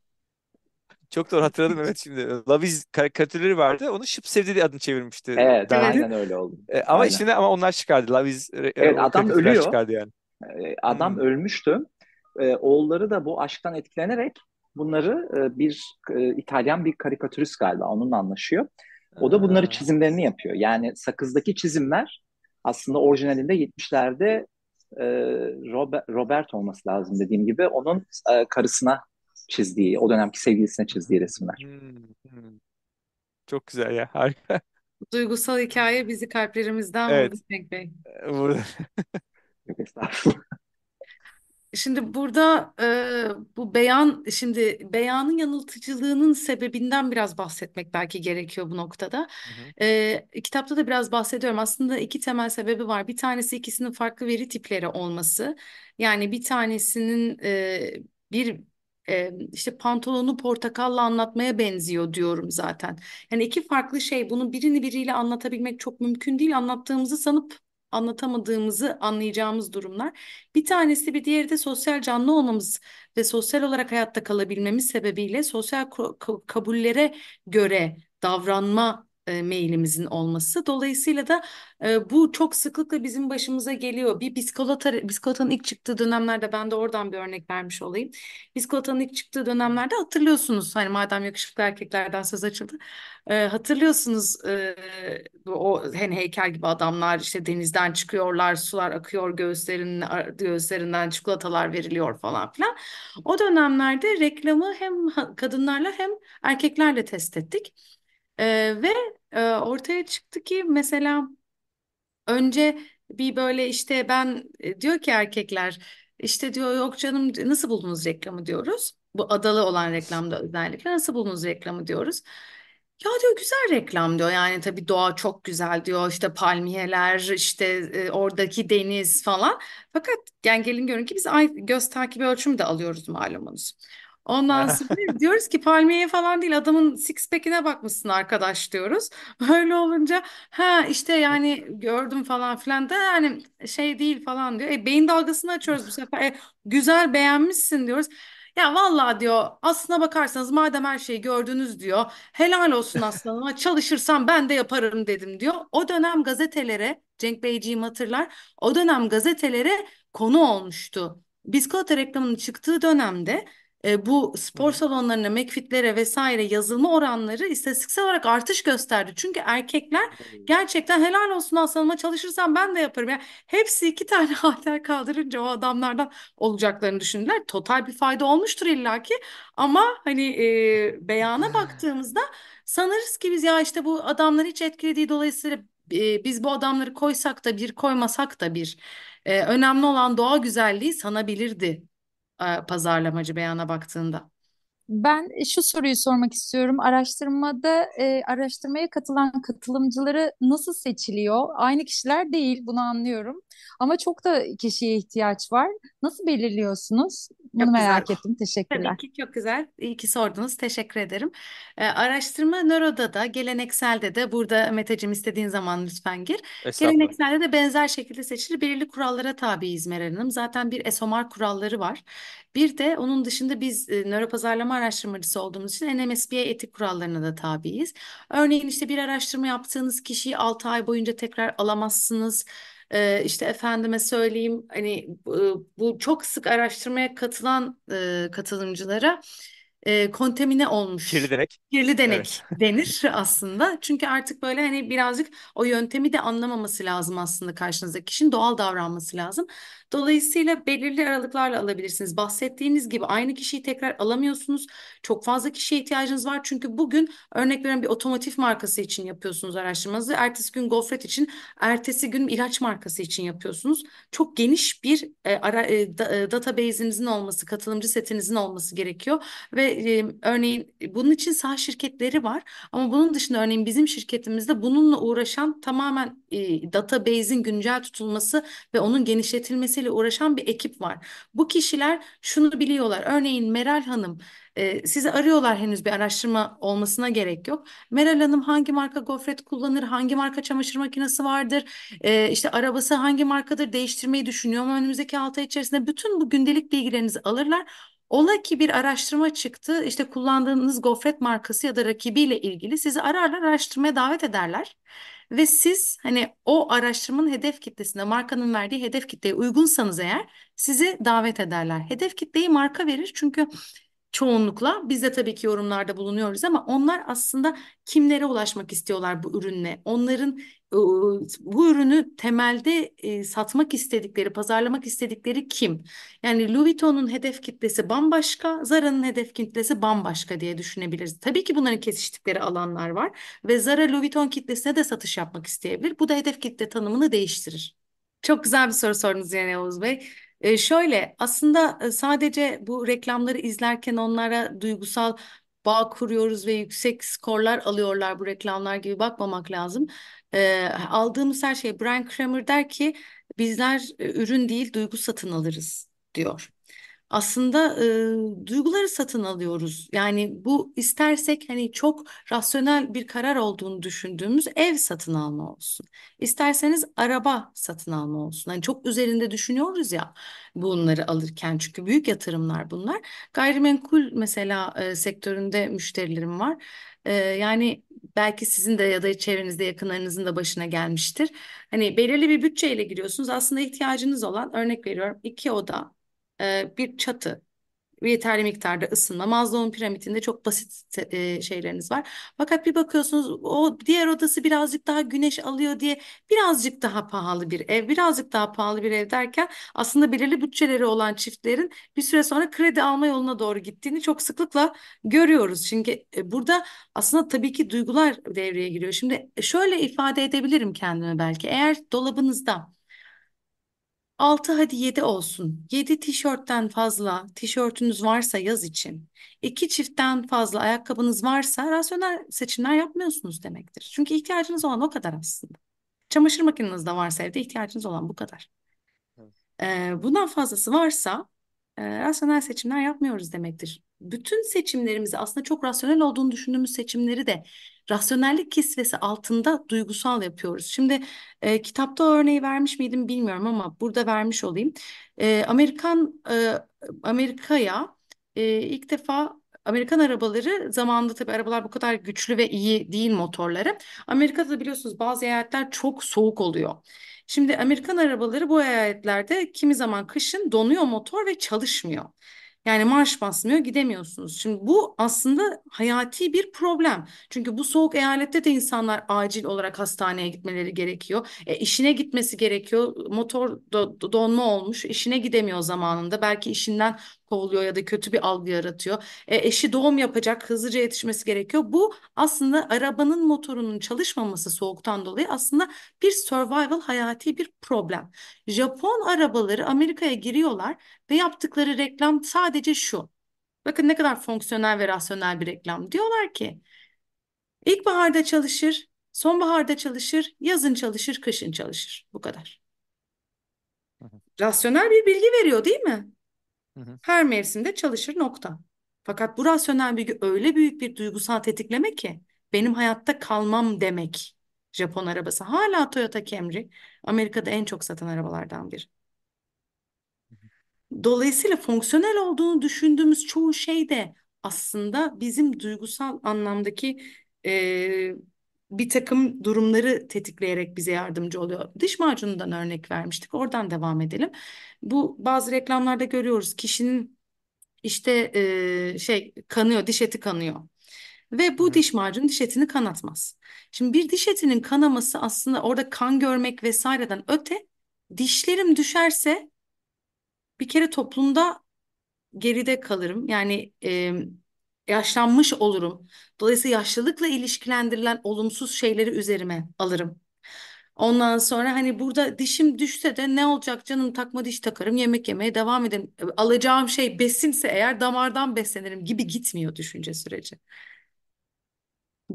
Çok doğru hatırladım evet şimdi. Love is karikatürleri vardı. Onu Şıp Sevdi diye adını çevirmişti. Evet, Daha aynen öyle oldu. E, ama aynen. içinde ama onlar çıkardı. Love is e, evet, adam ölüyor. çıkardı yani. Ee, adam hmm. ölmüştü. Ee, oğulları da bu aşktan etkilenerek bunları e, bir e, İtalyan bir karikatürist galiba onunla anlaşıyor. O da bunları ee. çizimlerini yapıyor. Yani sakızdaki çizimler aslında orijinalinde 70'lerde e, Robert, olması lazım dediğim gibi onun e, karısına çizdiği, o dönemki sevgilisine çizdiği resimler. Hmm, hmm. Çok güzel ya, harika. Duygusal hikaye bizi kalplerimizden evet. vurdu Cenk Bey. Yok estağfurullah. Şimdi burada e, bu beyan şimdi beyanın yanıltıcılığının sebebinden biraz bahsetmek belki gerekiyor bu noktada. Hı hı. E, kitapta da biraz bahsediyorum. Aslında iki temel sebebi var. Bir tanesi ikisinin farklı veri tipleri olması. Yani bir tanesinin e, bir e, işte pantolonu portakalla anlatmaya benziyor diyorum zaten. Yani iki farklı şey. Bunun birini biriyle anlatabilmek çok mümkün değil. Anlattığımızı sanıp anlatamadığımızı anlayacağımız durumlar. Bir tanesi bir diğeri de sosyal canlı olmamız ve sosyal olarak hayatta kalabilmemiz sebebiyle sosyal kabullere göre davranma e, mailimizin olması. Dolayısıyla da e, bu çok sıklıkla bizim başımıza geliyor. Bir bisikolata, bisikolatan ilk çıktığı dönemlerde ben de oradan bir örnek vermiş olayım. Bisikolatan ilk çıktığı dönemlerde hatırlıyorsunuz hani madem yakışıklı erkeklerden söz açıldı. E, hatırlıyorsunuz e, o hani heykel gibi adamlar işte denizden çıkıyorlar, sular akıyor göğüslerinin göğüslerinden çikolatalar veriliyor falan filan. O dönemlerde reklamı hem kadınlarla hem erkeklerle test ettik. Ee, ve e, ortaya çıktı ki mesela önce bir böyle işte ben e, diyor ki erkekler işte diyor yok canım nasıl buldunuz reklamı diyoruz. Bu adalı olan reklamda özellikle nasıl buldunuz reklamı diyoruz. Ya diyor güzel reklam diyor yani tabii doğa çok güzel diyor işte palmiyeler işte e, oradaki deniz falan. Fakat yani gelin görün ki biz ay- göz takibi ölçümü de alıyoruz malumunuz. Ondan sonra diyoruz ki palmiyeye falan değil adamın six pack'ine bakmışsın arkadaş diyoruz. böyle olunca ha işte yani gördüm falan filan da yani şey değil falan diyor. E, beyin dalgasını açıyoruz bu sefer. E, güzel beğenmişsin diyoruz. Ya vallahi diyor aslına bakarsanız madem her şeyi gördünüz diyor. Helal olsun aslanıma çalışırsam ben de yaparım dedim diyor. O dönem gazetelere Cenk Beyciğim hatırlar. O dönem gazetelere konu olmuştu. Biskota reklamının çıktığı dönemde e, bu spor salonlarına, McFit'lere vesaire yazılma oranları istatistiksel olarak artış gösterdi. Çünkü erkekler gerçekten helal olsun aslanıma çalışırsam ben de yaparım. Yani hepsi iki tane halter kaldırınca o adamlardan olacaklarını düşündüler. Total bir fayda olmuştur illaki ama hani e, beyana baktığımızda sanırız ki biz ya işte bu adamları hiç etkilediği dolayısıyla e, biz bu adamları koysak da bir koymasak da bir e, önemli olan doğa güzelliği sanabilirdi e, pazarlamacı beyana baktığında. Ben e, şu soruyu sormak istiyorum. Araştırmada e, araştırmaya katılan katılımcıları nasıl seçiliyor? Aynı kişiler değil, bunu anlıyorum. Ama çok da kişiye ihtiyaç var. Nasıl belirliyorsunuz? Bunu çok merak güzel. ettim. Teşekkürler. Tabii ki çok güzel. İyi ki sordunuz. Teşekkür ederim. E, araştırma nöroda da, gelenekselde de burada Meteciğim istediğin zaman lütfen gir. Gelenekselde de benzer şekilde seçilir belirli kurallara tabiiz Meral Hanım. Zaten bir esomar kuralları var. Bir de onun dışında biz e, nöropazarlama araştırmacısı olduğumuz için NMSBA etik kurallarına da tabiiz. Örneğin işte bir araştırma yaptığınız kişiyi 6 ay boyunca tekrar alamazsınız. E, işte efendime söyleyeyim hani e, bu çok sık araştırmaya katılan e, katılımcılara e, kontamine olmuş. Kirli denek. Kirli denek evet. denir aslında. Çünkü artık böyle hani birazcık o yöntemi de anlamaması lazım aslında karşınızdaki kişinin doğal davranması lazım. Dolayısıyla belirli aralıklarla alabilirsiniz. Bahsettiğiniz gibi aynı kişiyi tekrar alamıyorsunuz. Çok fazla kişiye ihtiyacınız var. Çünkü bugün örnek veren bir otomotiv markası için yapıyorsunuz araştırmanızı. Ertesi gün gofret için, ertesi gün ilaç markası için yapıyorsunuz. Çok geniş bir e, ara, e, e database'inizin olması, katılımcı setinizin olması gerekiyor. Ve e, örneğin e, bunun için sağ şirketleri var. Ama bunun dışında örneğin bizim şirketimizde bununla uğraşan tamamen e, database'in güncel tutulması ve onun genişletilmesi meseleyle uğraşan bir ekip var. Bu kişiler şunu biliyorlar. Örneğin Meral Hanım e, sizi arıyorlar henüz bir araştırma olmasına gerek yok. Meral Hanım hangi marka gofret kullanır, hangi marka çamaşır makinesi vardır, e, işte arabası hangi markadır değiştirmeyi düşünüyor mu önümüzdeki altı ay içerisinde? Bütün bu gündelik bilgilerinizi alırlar. Ola ki bir araştırma çıktı işte kullandığınız gofret markası ya da rakibiyle ilgili sizi ararlar araştırmaya davet ederler. Ve siz hani o araştırmanın hedef kitlesine, markanın verdiği hedef kitleye uygunsanız eğer sizi davet ederler. Hedef kitleyi marka verir çünkü çoğunlukla biz de tabii ki yorumlarda bulunuyoruz ama onlar aslında kimlere ulaşmak istiyorlar bu ürünle? Onların e, bu ürünü temelde e, satmak istedikleri, pazarlamak istedikleri kim? Yani Louis Vuitton'un hedef kitlesi bambaşka, Zara'nın hedef kitlesi bambaşka diye düşünebiliriz. Tabii ki bunların kesiştikleri alanlar var ve Zara Louis Vuitton kitlesine de satış yapmak isteyebilir. Bu da hedef kitle tanımını değiştirir. Çok güzel bir soru sordunuz yani Oğuz Bey. E, şöyle aslında sadece bu reklamları izlerken onlara duygusal bağ kuruyoruz ve yüksek skorlar alıyorlar bu reklamlar gibi bakmamak lazım. E, aldığımız her şey Brian Kramer der ki bizler ürün değil duygu satın alırız diyor aslında e, duyguları satın alıyoruz. Yani bu istersek hani çok rasyonel bir karar olduğunu düşündüğümüz ev satın alma olsun. İsterseniz araba satın alma olsun. Hani çok üzerinde düşünüyoruz ya bunları alırken çünkü büyük yatırımlar bunlar. Gayrimenkul mesela e, sektöründe müşterilerim var. E, yani belki sizin de ya da çevrenizde yakınlarınızın da başına gelmiştir. Hani belirli bir bütçeyle giriyorsunuz. Aslında ihtiyacınız olan örnek veriyorum iki oda e, bir çatı yeterli miktarda ısınma. Maslow'un piramidinde çok basit e, şeyleriniz var. Fakat bir bakıyorsunuz o diğer odası birazcık daha güneş alıyor diye birazcık daha pahalı bir ev, birazcık daha pahalı bir ev derken aslında belirli bütçeleri olan çiftlerin bir süre sonra kredi alma yoluna doğru gittiğini çok sıklıkla görüyoruz. Çünkü e, burada aslında tabii ki duygular devreye giriyor. Şimdi e, şöyle ifade edebilirim kendime belki. Eğer dolabınızda 6 hadi 7 olsun. 7 tişörtten fazla tişörtünüz varsa yaz için, 2 çiftten fazla ayakkabınız varsa rasyonel seçimler yapmıyorsunuz demektir. Çünkü ihtiyacınız olan o kadar aslında. Çamaşır makineniz de varsa evde ihtiyacınız olan bu kadar. Evet. Ee, bundan fazlası varsa e, rasyonel seçimler yapmıyoruz demektir. Bütün seçimlerimizi aslında çok rasyonel olduğunu düşündüğümüz seçimleri de rasyonellik kisvesi altında duygusal yapıyoruz. Şimdi e, kitapta örneği vermiş miydim bilmiyorum ama burada vermiş olayım. E, Amerikan e, Amerika'ya e, ilk defa Amerikan arabaları zamanında tabii arabalar bu kadar güçlü ve iyi değil motorları. Amerika'da biliyorsunuz bazı eyaletler çok soğuk oluyor. Şimdi Amerikan arabaları bu eyaletlerde kimi zaman kışın donuyor motor ve çalışmıyor. Yani marş basmıyor gidemiyorsunuz. Şimdi bu aslında hayati bir problem. Çünkü bu soğuk eyalette de insanlar acil olarak hastaneye gitmeleri gerekiyor. E, işine gitmesi gerekiyor. Motor donma olmuş işine gidemiyor zamanında. Belki işinden Kovuluyor ya da kötü bir algı yaratıyor. E, eşi doğum yapacak, hızlıca yetişmesi gerekiyor. Bu aslında arabanın motorunun çalışmaması soğuktan dolayı aslında bir survival hayati bir problem. Japon arabaları Amerika'ya giriyorlar ve yaptıkları reklam sadece şu. Bakın ne kadar fonksiyonel ve rasyonel bir reklam. Diyorlar ki ilkbaharda çalışır, sonbaharda çalışır, yazın çalışır, kışın çalışır. Bu kadar. Rasyonel bir bilgi veriyor değil mi? Her mevsimde çalışır nokta. Fakat bu rasyonel bilgi öyle büyük bir duygusal tetikleme ki benim hayatta kalmam demek. Japon arabası hala Toyota Camry Amerika'da en çok satan arabalardan biri. Dolayısıyla fonksiyonel olduğunu düşündüğümüz çoğu şey de aslında bizim duygusal anlamdaki e, bir takım durumları tetikleyerek bize yardımcı oluyor. Diş macunundan örnek vermiştik. Oradan devam edelim. Bu bazı reklamlarda görüyoruz. Kişinin işte e, şey kanıyor, diş eti kanıyor. Ve bu diş macunu diş etini kanatmaz. Şimdi bir diş etinin kanaması aslında orada kan görmek vesaireden öte dişlerim düşerse bir kere toplumda geride kalırım. Yani e, yaşlanmış olurum. Dolayısıyla yaşlılıkla ilişkilendirilen olumsuz şeyleri üzerime alırım. Ondan sonra hani burada dişim düşse de ne olacak canım takma diş takarım yemek yemeye devam ederim. Alacağım şey besinse eğer damardan beslenirim gibi gitmiyor düşünce süreci.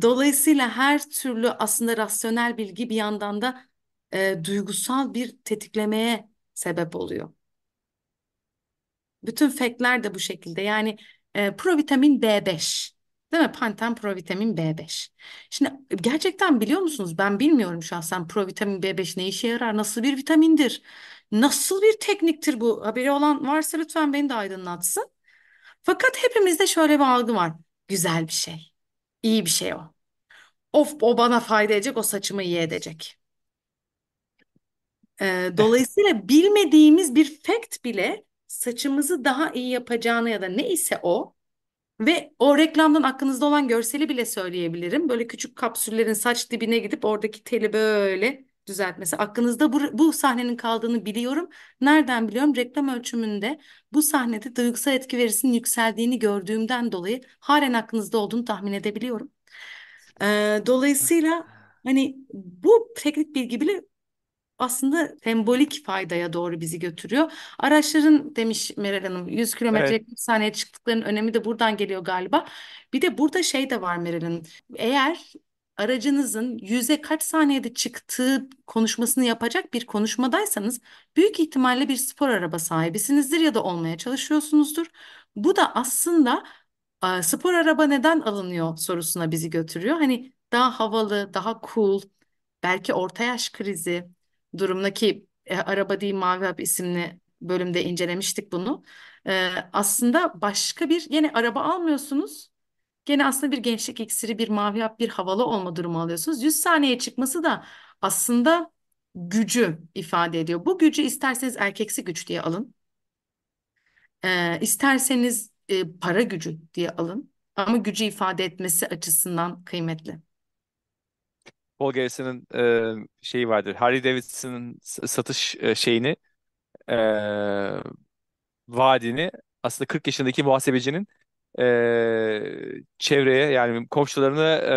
Dolayısıyla her türlü aslında rasyonel bilgi bir yandan da e, duygusal bir tetiklemeye sebep oluyor. Bütün fekler de bu şekilde yani e, provitamin B5. Değil mi? Panten provitamin B5. Şimdi gerçekten biliyor musunuz? Ben bilmiyorum şahsen provitamin B5 ne işe yarar? Nasıl bir vitamindir? Nasıl bir tekniktir bu? Haberi olan varsa lütfen beni de aydınlatsın. Fakat hepimizde şöyle bir algı var. Güzel bir şey. İyi bir şey o. Of o bana fayda edecek, o saçımı iyi edecek. Ee, dolayısıyla bilmediğimiz bir fact bile saçımızı daha iyi yapacağını ya da neyse o ve o reklamdan aklınızda olan görseli bile söyleyebilirim. Böyle küçük kapsüllerin saç dibine gidip oradaki teli böyle düzeltmesi. Aklınızda bu, bu sahnenin kaldığını biliyorum. Nereden biliyorum? Reklam ölçümünde bu sahnede duygusal etki verisinin yükseldiğini gördüğümden dolayı halen aklınızda olduğunu tahmin edebiliyorum. Ee, dolayısıyla hani bu teknik bilgi bile aslında sembolik faydaya doğru bizi götürüyor. Araçların demiş Meral Hanım 100 kilometre evet. saniye çıktıklarının önemi de buradan geliyor galiba. Bir de burada şey de var Meral Hanım. Eğer aracınızın yüze kaç saniyede çıktığı konuşmasını yapacak bir konuşmadaysanız büyük ihtimalle bir spor araba sahibisinizdir ya da olmaya çalışıyorsunuzdur. Bu da aslında spor araba neden alınıyor sorusuna bizi götürüyor. Hani daha havalı, daha cool, belki orta yaş krizi, durumda ki e, Araba Değil Mavi Hap isimli bölümde incelemiştik bunu. E, aslında başka bir yine araba almıyorsunuz. Gene aslında bir gençlik iksiri, bir mavi hap, bir havalı olma durumu alıyorsunuz. 100 saniye çıkması da aslında gücü ifade ediyor. Bu gücü isterseniz erkeksi güç diye alın. E, isterseniz e, para gücü diye alın. Ama gücü ifade etmesi açısından kıymetli. Paul Garrison'ın e, şeyi vardır. Harry Davidson'ın satış e, şeyini e, vaadini aslında 40 yaşındaki muhasebecinin e, çevreye yani komşularına e,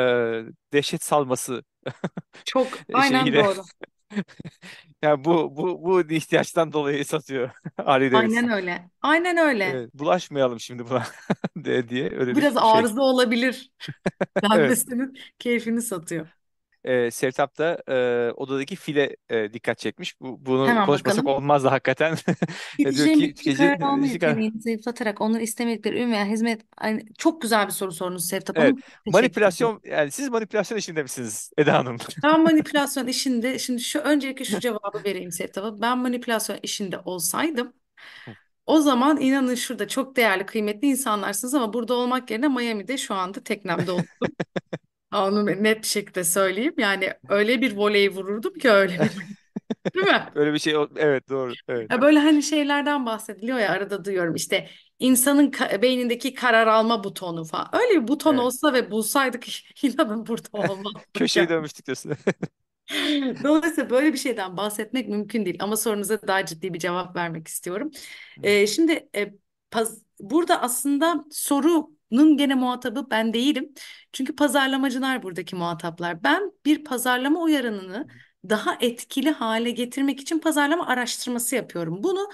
dehşet salması Çok aynen doğru. Yani bu bu bu ihtiyaçtan dolayı satıyor Harley Davidson. Aynen öyle. Aynen öyle. Evet, bulaşmayalım şimdi buna de- diye öyle bir Biraz şey. arıza olabilir. Evet. keyfini satıyor e, da e, odadaki file e, dikkat çekmiş. Bu, bunu Hemen konuşmasak bakalım. olmaz da hakikaten. diyor Yetişen ki bitki gece kararı onları istemedikleri ün veya hizmet... Yani çok güzel bir soru sorunuz Sertap Evet. Teşekkür Manipülasyon yani siz manipülasyon işinde misiniz Eda Hanım? Ben manipülasyon işinde şimdi şu öncelikle şu cevabı vereyim Sertap'a. Ben manipülasyon işinde olsaydım o zaman inanın şurada çok değerli kıymetli insanlarsınız ama burada olmak yerine Miami'de şu anda teknemde oldum. Ha, Onu net bir şekilde söyleyeyim. Yani öyle bir voley vururdum ki öyle bir. Değil mi? Öyle bir şey evet doğru evet. Ya böyle hani şeylerden bahsediliyor ya arada duyuyorum işte insanın beynindeki karar alma butonu falan. Öyle bir buton Evet. olsa ve bulsaydık inanın burada olmazdık Köşeyi dönmüştük diyorsun. Dolayısıyla böyle bir şeyden bahsetmek mümkün değil ama sorunuza daha ciddi bir cevap vermek istiyorum. Ee, şimdi e, paz- burada aslında soru bunun gene muhatabı ben değilim. Çünkü pazarlamacılar buradaki muhataplar. Ben bir pazarlama uyaranını daha etkili hale getirmek için pazarlama araştırması yapıyorum. Bunu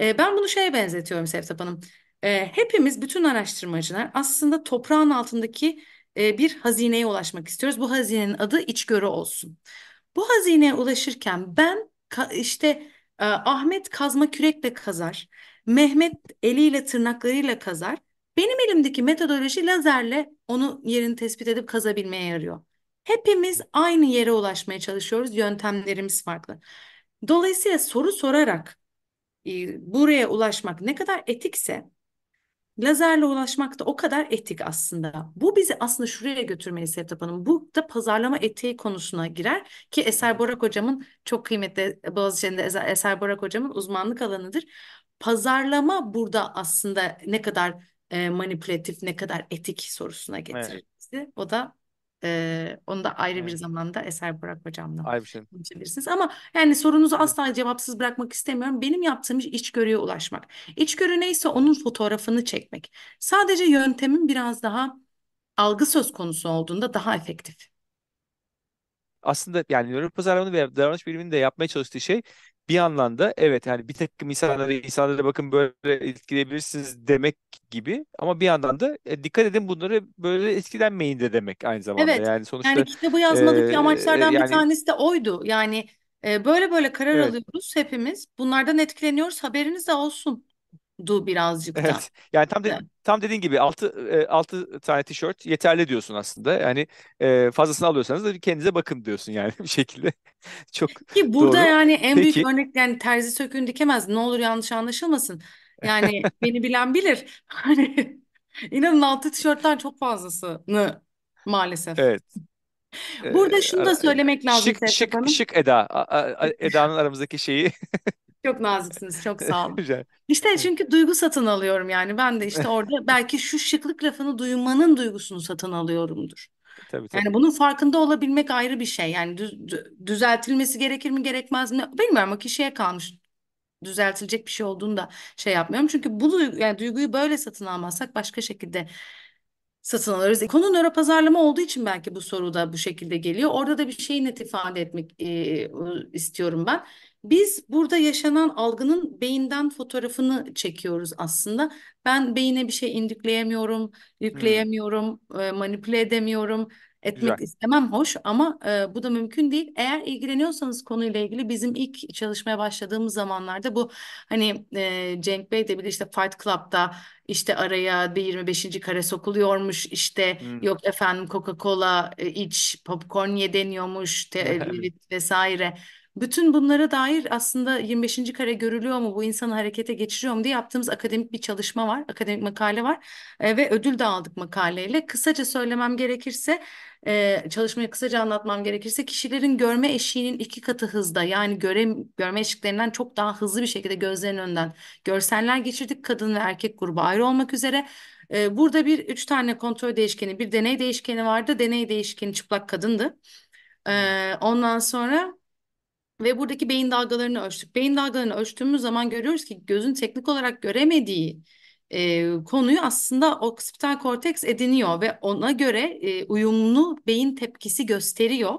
e, ben bunu şeye benzetiyorum Sevtap Hanım. E, hepimiz bütün araştırmacılar aslında toprağın altındaki e, bir hazineye ulaşmak istiyoruz. Bu hazinenin adı içgörü olsun. Bu hazineye ulaşırken ben işte e, Ahmet kazma kürekle kazar, Mehmet eliyle tırnaklarıyla kazar. Benim elimdeki metodoloji lazerle onu yerini tespit edip kazabilmeye yarıyor. Hepimiz aynı yere ulaşmaya çalışıyoruz. Yöntemlerimiz farklı. Dolayısıyla soru sorarak e, buraya ulaşmak ne kadar etikse lazerle ulaşmak da o kadar etik aslında. Bu bizi aslında şuraya götürmeli Sevtap Hanım. Bu da pazarlama etiği konusuna girer ki Eser Borak hocamın çok kıymetli Boğaziçi'nde Eser Borak hocamın uzmanlık alanıdır. Pazarlama burada aslında ne kadar e, manipülatif, ne kadar etik sorusuna getirdi. Evet. O da e, onu da ayrı evet. bir zamanda Eser Burak Hocam'la Ay bir şey. konuşabilirsiniz. Ama yani sorunuzu asla cevapsız bırakmak istemiyorum. Benim yaptığım iş içgörüye ulaşmak. İçgörü neyse onun fotoğrafını çekmek. Sadece yöntemin biraz daha algı söz konusu olduğunda daha efektif aslında yani nöro pazarlamanın ve davranış biliminin de yapmaya çalıştığı şey bir yandan da evet yani bir takım insanlara insanlara bakın böyle etkileyebilirsiniz demek gibi ama bir yandan da e, dikkat edin bunları böyle etkilenmeyin de demek aynı zamanda. Evet. Yani sonuçta yani kitabı yazmadaki e, amaçlardan yani, bir tanesi de oydu. Yani e, böyle böyle karar evet. alıyoruz hepimiz. Bunlardan etkileniyoruz. Haberiniz de olsun du birazcık da. Evet. Yani tam de, tam dediğin gibi 6 6 e, tane tişört yeterli diyorsun aslında. Yani e, fazlasını alıyorsanız da kendinize bakın diyorsun yani bir şekilde. Çok Ki burada doğru. yani en Peki. büyük örnek yani terzi sökün dikemez. Ne olur yanlış anlaşılmasın. Yani beni bilen bilir. Hani inanın altı tişörtten çok fazlasını maalesef. Evet. Burada e, şunu da söylemek lazım Şık şık şık Eda. Eda'nın aramızdaki şeyi Çok naziksiniz. Çok sağ olun. Güzel. İşte çünkü duygu satın alıyorum yani. Ben de işte orada belki şu şıklık lafını duymanın duygusunu satın alıyorumdur. Tabii tabii. Yani bunun farkında olabilmek ayrı bir şey. Yani düz, düzeltilmesi gerekir mi gerekmez mi bilmiyorum ama kişiye kalmış. Düzeltilecek bir şey olduğunu da şey yapmıyorum. Çünkü bu duygu, yani duyguyu böyle satın almazsak başka şekilde satın alırız. E, konu nöropazarlama olduğu için belki bu soru da bu şekilde geliyor. Orada da bir şeyi net ifade etmek e, istiyorum ben. Biz burada yaşanan algının beyinden fotoğrafını çekiyoruz aslında. Ben beyine bir şey indükleyemiyorum, yükleyemiyorum, hmm. manipüle edemiyorum, etmek Güzel. istemem hoş ama e, bu da mümkün değil. Eğer ilgileniyorsanız konuyla ilgili bizim ilk çalışmaya başladığımız zamanlarda bu hani e, Cenk Bey de bile işte Fight Club'da işte araya bir 25. kare sokuluyormuş işte hmm. yok efendim Coca-Cola e, iç popcorn ye deniyormuş te, e, vesaire. Bütün bunlara dair aslında 25. kare görülüyor mu, bu insanı harekete geçiriyor mu diye yaptığımız akademik bir çalışma var, akademik makale var e, ve ödül de aldık makaleyle. Kısaca söylemem gerekirse, e, çalışmayı kısaca anlatmam gerekirse kişilerin görme eşiğinin iki katı hızda yani göre, görme eşiklerinden çok daha hızlı bir şekilde gözlerinin önden görseller geçirdik kadın ve erkek grubu ayrı olmak üzere. E, burada bir üç tane kontrol değişkeni, bir deney değişkeni vardı. Deney değişkeni çıplak kadındı. E, ondan sonra ve buradaki beyin dalgalarını ölçtük. Beyin dalgalarını ölçtüğümüz zaman görüyoruz ki gözün teknik olarak göremediği e, konuyu aslında oksipital korteks ediniyor ve ona göre e, uyumlu beyin tepkisi gösteriyor.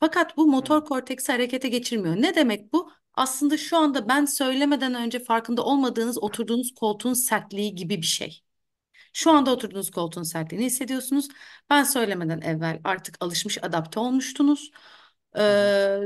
Fakat bu motor korteksi harekete geçirmiyor. Ne demek bu? Aslında şu anda ben söylemeden önce farkında olmadığınız oturduğunuz koltuğun sertliği gibi bir şey. Şu anda oturduğunuz koltuğun sertliğini hissediyorsunuz. Ben söylemeden evvel artık alışmış adapte olmuştunuz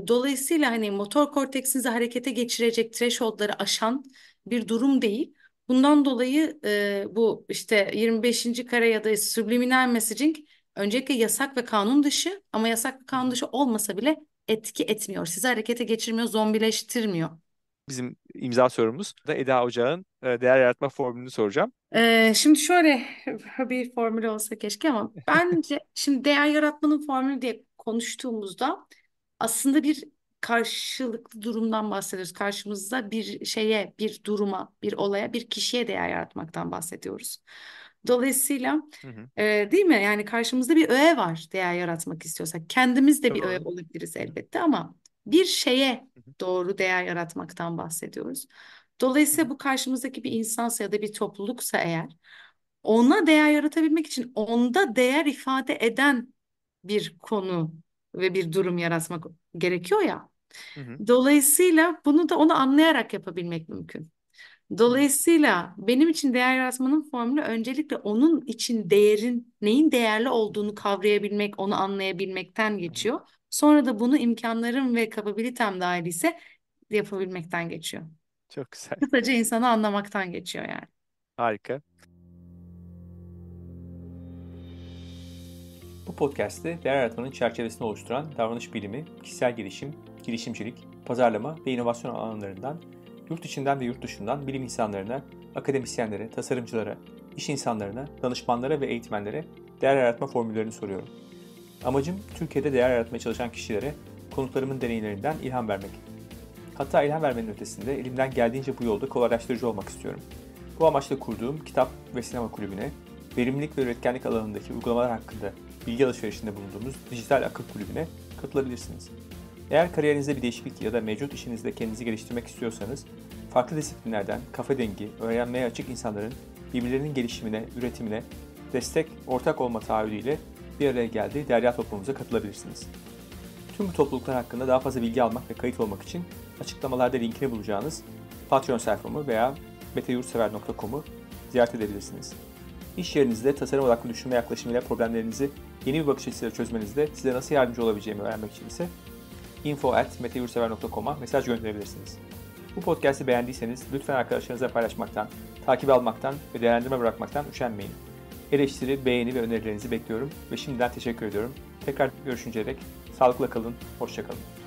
dolayısıyla hani motor korteksinizi harekete geçirecek thresholdları aşan bir durum değil. Bundan dolayı e, bu işte 25. kare ya da subliminal messaging öncelikle yasak ve kanun dışı ama yasak ve kanun dışı olmasa bile etki etmiyor. Sizi harekete geçirmiyor, zombileştirmiyor. Bizim imza sorumuz da Eda Ocağ'ın değer yaratma formülünü soracağım. Ee, şimdi şöyle bir formül olsa keşke ama bence şimdi değer yaratmanın formülü diye konuştuğumuzda aslında bir karşılıklı durumdan bahsediyoruz. Karşımızda bir şeye, bir duruma, bir olaya, bir kişiye değer yaratmaktan bahsediyoruz. Dolayısıyla hı hı. E, değil mi? Yani karşımızda bir öğe var değer yaratmak istiyorsak. Kendimiz de bir öğe olabiliriz elbette ama bir şeye doğru değer yaratmaktan bahsediyoruz. Dolayısıyla bu karşımızdaki bir insansa ya da bir topluluksa eğer ona değer yaratabilmek için onda değer ifade eden bir konu ve bir durum yaratmak gerekiyor ya. Hı hı. Dolayısıyla bunu da onu anlayarak yapabilmek mümkün. Dolayısıyla benim için değer yaratmanın formülü öncelikle onun için değerin neyin değerli olduğunu kavrayabilmek, onu anlayabilmekten geçiyor. Sonra da bunu imkanlarım ve kapabilitem dahil ise yapabilmekten geçiyor. Çok güzel. Kısaca insanı anlamaktan geçiyor yani. Harika. Bu podcast'te değer yaratmanın çerçevesini oluşturan davranış bilimi, kişisel gelişim, girişimcilik, pazarlama ve inovasyon alanlarından yurt içinden ve yurt dışından bilim insanlarına, akademisyenlere, tasarımcılara, iş insanlarına, danışmanlara ve eğitmenlere değer yaratma formüllerini soruyorum. Amacım Türkiye'de değer yaratmaya çalışan kişilere konuklarımın deneyimlerinden ilham vermek. Hatta ilham vermenin ötesinde elimden geldiğince bu yolda kolaylaştırıcı olmak istiyorum. Bu amaçla kurduğum kitap ve sinema kulübüne verimlilik ve üretkenlik alanındaki uygulamalar hakkında bilgi alışverişinde bulunduğumuz Dijital Akıl Kulübü'ne katılabilirsiniz. Eğer kariyerinizde bir değişiklik ya da mevcut işinizde kendinizi geliştirmek istiyorsanız, farklı disiplinlerden kafa dengi, öğrenmeye açık insanların birbirlerinin gelişimine, üretimine destek, ortak olma taahhüdüyle bir araya geldiği derya toplumumuza katılabilirsiniz. Tüm bu topluluklar hakkında daha fazla bilgi almak ve kayıt olmak için açıklamalarda linkini bulacağınız Patreon sayfamı veya meteyurtsever.com'u ziyaret edebilirsiniz. İş yerinizde tasarım odaklı düşünme yaklaşımıyla problemlerinizi yeni bir bakış açısıyla çözmenizde size nasıl yardımcı olabileceğimi öğrenmek için ise info.meteyursever.com'a mesaj gönderebilirsiniz. Bu podcast'i beğendiyseniz lütfen arkadaşlarınıza paylaşmaktan, takip almaktan ve değerlendirme bırakmaktan üşenmeyin. Eleştiri, beğeni ve önerilerinizi bekliyorum ve şimdiden teşekkür ediyorum. Tekrar görüşünceye dek sağlıkla kalın, hoşçakalın.